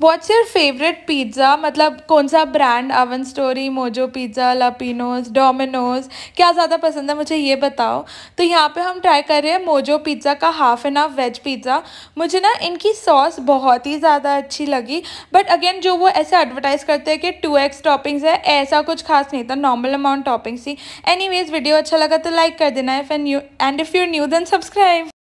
what's your favourite pizza मतलब कौन सा brand Oven Story Mojo Pizza La Pino'z Domino's क्या ज़्यादा पसंद है मुझे ये बताओ तो यहाँ पे हम ट्राई कर रहे हैं मोजो पिज़्ज़ा का half and half veg pizza मुझे ना इनकी सॉस बहुत ही ज़्यादा अच्छी लगी बट अगेन जो वो ऐसे एडवर्टाइज़ करते हैं कि टू एक्स टॉपिंग्स है ऐसा कुछ खास नहीं था नॉर्मल अमाउंट टॉपिंग्स थी एनी वीडियो अच्छा लगा तो लाइक कर देना if and you and if you new then subscribe